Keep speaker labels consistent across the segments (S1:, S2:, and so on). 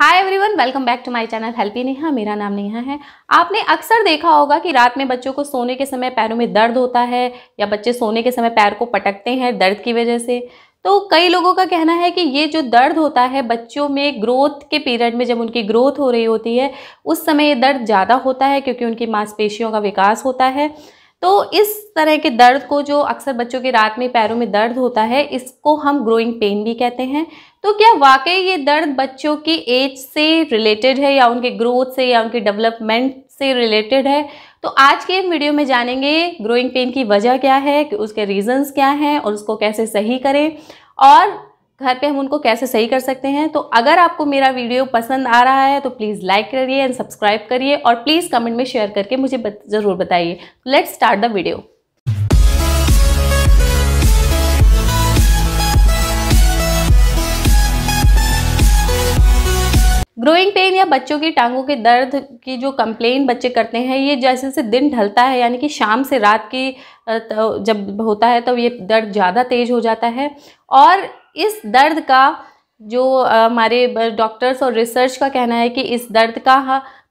S1: hi everyone welcome back to my channel हेल्पी नेहा मेरा नाम नेहा है आपने अक्सर देखा होगा कि रात में बच्चों को सोने के समय पैरों में दर्द होता है या बच्चे सोने के समय पैर को पटकते हैं दर्द की वजह से तो कई लोगों का कहना है कि ये जो दर्द होता है बच्चों में ग्रोथ के पीरियड में जब उनकी ग्रोथ हो रही होती है उस समय ये दर्द ज़्यादा होता है क्योंकि उनकी मांसपेशियों का विकास होता है तो इस तरह के दर्द को जो अक्सर बच्चों के रात में पैरों में दर्द होता है इसको हम ग्रोइंग पेन भी कहते हैं तो क्या वाकई ये दर्द बच्चों की एज से रिलेटेड है या उनके ग्रोथ से या उनके डेवलपमेंट से रिलेटेड है तो आज के वीडियो में जानेंगे ग्रोइंग पेन की वजह क्या है कि उसके रीजंस क्या हैं और उसको कैसे सही करें और घर पे हम उनको कैसे सही कर सकते हैं तो अगर आपको मेरा वीडियो पसंद आ रहा है तो प्लीज़ लाइक करिए एंड सब्सक्राइब करिए और प्लीज़ कमेंट में शेयर करके मुझे बत, ज़रूर बताइए let's start the video growing pain या बच्चों की टांगों के दर्द की जो कंप्लेन बच्चे करते हैं ये जैसे जैसे दिन ढलता है यानी कि शाम से रात की तो जब होता है तो ये दर्द ज़्यादा तेज़ हो जाता है और इस दर्द का जो हमारे डॉक्टर्स और रिसर्च का कहना है कि इस दर्द का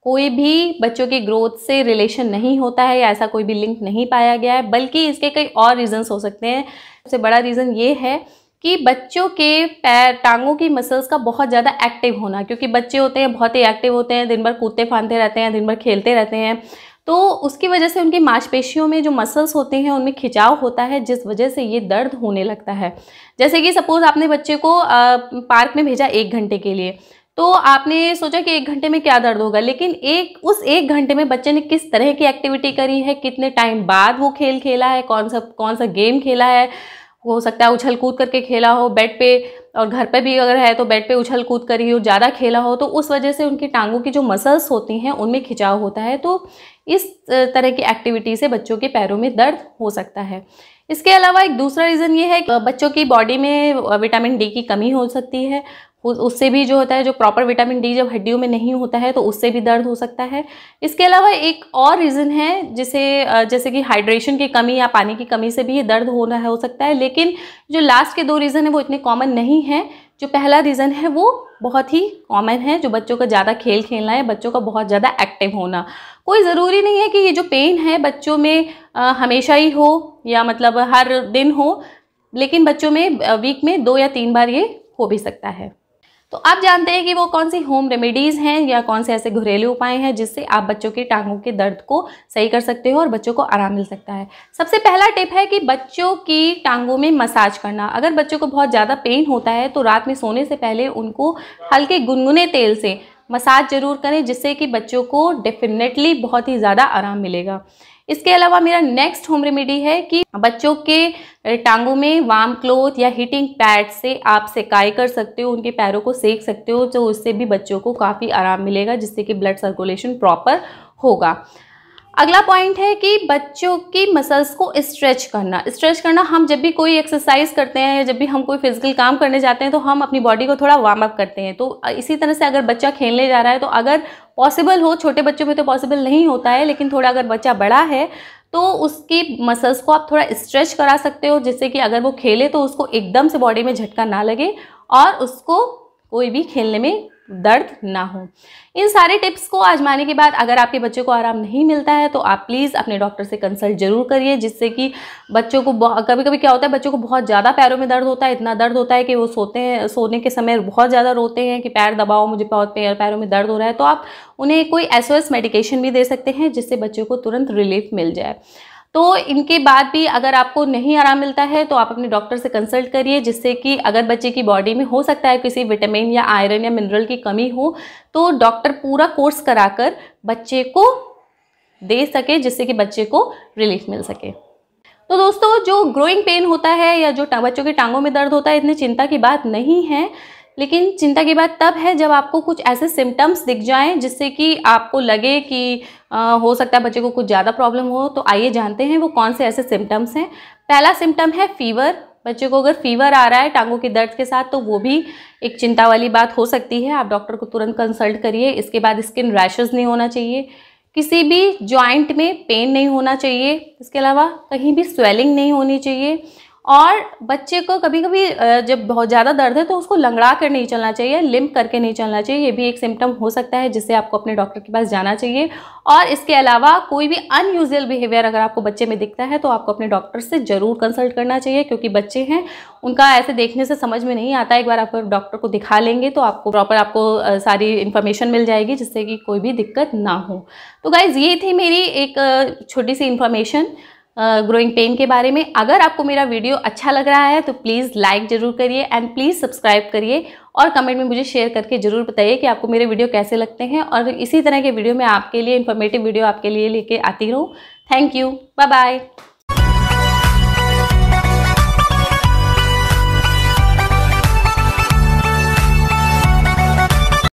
S1: कोई भी बच्चों की ग्रोथ से रिलेशन नहीं होता है या ऐसा कोई भी लिंक नहीं पाया गया है बल्कि इसके कई और रीज़न्स हो सकते हैं सबसे बड़ा रीज़न ये है कि बच्चों के पैर टांगों की मसल्स का बहुत ज़्यादा एक्टिव होना क्योंकि बच्चे होते हैं बहुत ही एक्टिव होते हैं दिन भर कूदते फांदते रहते हैं दिन भर खेलते रहते हैं तो उसकी वजह से उनकी मांसपेशियों में जो मसल्स होते हैं उनमें खिंचाव होता है जिस वजह से ये दर्द होने लगता है जैसे कि सपोज़ आपने बच्चे को पार्क में भेजा एक घंटे के लिए तो आपने सोचा कि एक घंटे में क्या दर्द होगा लेकिन एक उस एक घंटे में बच्चे ने किस तरह की एक्टिविटी करी है कितने टाइम बाद वो खेल खेला है कौन सा कौन सा गेम खेला है हो सकता है उछल कूद करके खेला हो बेड पे और घर पे भी अगर है तो बेड पे उछल कूद कर ही हो ज़्यादा खेला हो तो उस वजह से उनकी टांगों की जो मसल्स होती हैं उनमें खिंचाव होता है तो इस तरह की एक्टिविटी से बच्चों के पैरों में दर्द हो सकता है इसके अलावा एक दूसरा रीज़न ये है कि बच्चों की बॉडी में विटामिन डी की कमी हो सकती है उससे भी जो होता है जो प्रॉपर विटामिन डी जब हड्डियों में नहीं होता है तो उससे भी दर्द हो सकता है इसके अलावा एक और रीज़न है जिसे जैसे कि हाइड्रेशन की कमी या पानी की कमी से भी ये दर्द होना हो सकता है लेकिन जो लास्ट के दो रीज़न है वो इतने कॉमन नहीं हैं जो पहला रीज़न है वो बहुत ही कॉमन है जो बच्चों का ज़्यादा खेल खेलना है बच्चों का बहुत ज़्यादा एक्टिव होना कोई ज़रूरी नहीं है कि ये जो पेन है बच्चों में हमेशा ही हो या मतलब हर दिन हो लेकिन बच्चों में वीक में दो या तीन बार ये हो भी सकता है तो आप जानते हैं कि वो कौन सी होम रेमेडीज़ हैं या कौन से ऐसे घरेलू उपाय हैं जिससे आप बच्चों के टांगों के दर्द को सही कर सकते हो और बच्चों को आराम मिल सकता है सबसे पहला टिप है कि बच्चों की टांगों में मसाज करना अगर बच्चों को बहुत ज़्यादा पेन होता है तो रात में सोने से पहले उनको हल्के गुनगुने तेल से मसाज जरूर करें जिससे कि बच्चों को डेफिनेटली बहुत ही ज़्यादा आराम मिलेगा इसके अलावा मेरा नेक्स्ट होम रेमेडी है कि बच्चों के टांगों में वार्म क्लोथ या हीटिंग पैड से आप सेकाई कर सकते हो उनके पैरों को सेक सकते हो तो उससे भी बच्चों को काफ़ी आराम मिलेगा जिससे कि ब्लड सर्कुलेशन प्रॉपर होगा अगला पॉइंट है कि बच्चों की मसल्स को स्ट्रेच करना स्ट्रेच करना हम जब भी कोई एक्सरसाइज करते हैं या जब भी हम कोई फिजिकल काम करने जाते हैं तो हम अपनी बॉडी को थोड़ा वार्म अप करते हैं तो इसी तरह से अगर बच्चा खेलने जा रहा है तो अगर पॉसिबल हो छोटे बच्चों में तो पॉसिबल नहीं होता है लेकिन थोड़ा अगर बच्चा बड़ा है तो उसकी मसल्स को आप थोड़ा स्ट्रेच करा सकते हो जिससे कि अगर वो खेले तो उसको एकदम से बॉडी में झटका ना लगे और उसको कोई भी खेलने में दर्द ना हो इन सारे टिप्स को आजमाने के बाद अगर आपके बच्चे को आराम नहीं मिलता है तो आप प्लीज़ अपने डॉक्टर से कंसल्ट जरूर करिए जिससे कि बच्चों को कभी कभी क्या होता है बच्चों को बहुत ज़्यादा पैरों में दर्द होता है इतना दर्द होता है कि वो सोते हैं सोने के समय बहुत ज़्यादा रोते हैं कि पैर दबाओ मुझे बहुत पैर पैरों में दर्द हो रहा है तो आप उन्हें कोई एस मेडिकेशन भी दे सकते हैं जिससे बच्चों को तुरंत रिलीफ मिल जाए तो इनके बाद भी अगर आपको नहीं आराम मिलता है तो आप अपने डॉक्टर से कंसल्ट करिए जिससे कि अगर बच्चे की बॉडी में हो सकता है किसी विटामिन या आयरन या मिनरल की कमी हो तो डॉक्टर पूरा कोर्स कराकर बच्चे को दे सके जिससे कि बच्चे को रिलीफ मिल सके तो दोस्तों जो ग्रोइंग पेन होता है या जो बच्चों के टांगों में दर्द होता है इतनी चिंता की बात नहीं है लेकिन चिंता की बात तब है जब आपको कुछ ऐसे सिम्टम्स दिख जाएं जिससे कि आपको लगे कि आ, हो सकता है बच्चे को कुछ ज़्यादा प्रॉब्लम हो तो आइए जानते हैं वो कौन से ऐसे सिम्टम्स हैं पहला सिम्टम है फीवर बच्चे को अगर फीवर आ रहा है टांगों के दर्द के साथ तो वो भी एक चिंता वाली बात हो सकती है आप डॉक्टर को तुरंत कंसल्ट करिए इसके बाद स्किन रैशेज़ नहीं होना चाहिए किसी भी जॉइंट में पेन नहीं होना चाहिए इसके अलावा कहीं भी स्वेलिंग नहीं होनी चाहिए और बच्चे को कभी कभी जब बहुत ज़्यादा दर्द है तो उसको लंगड़ा कर नहीं चलना चाहिए लिम्प करके नहीं चलना चाहिए ये भी एक सिम्टम हो सकता है जिससे आपको अपने डॉक्टर के पास जाना चाहिए और इसके अलावा कोई भी अनयूजल बिहेवियर अगर आपको बच्चे में दिखता है तो आपको अपने डॉक्टर से ज़रूर कंसल्ट करना चाहिए क्योंकि बच्चे हैं उनका ऐसे देखने से समझ में नहीं आता एक बार आप डॉक्टर को दिखा लेंगे तो आपको प्रॉपर आपको सारी इन्फॉर्मेशन मिल जाएगी जिससे कि कोई भी दिक्कत ना हो तो गाइज़ ये थी मेरी एक छोटी सी इन्फॉर्मेशन ग्रोइंग पेन के बारे में अगर आपको मेरा वीडियो अच्छा लग रहा है तो प्लीज़ लाइक ज़रूर करिए एंड प्लीज़ सब्सक्राइब करिए और कमेंट में मुझे शेयर करके ज़रूर बताइए कि आपको मेरे वीडियो कैसे लगते हैं और इसी तरह के वीडियो मैं आपके लिए इन्फॉर्मेटिव वीडियो आपके लिए लेके आती रहूँ थैंक यू बाय बाय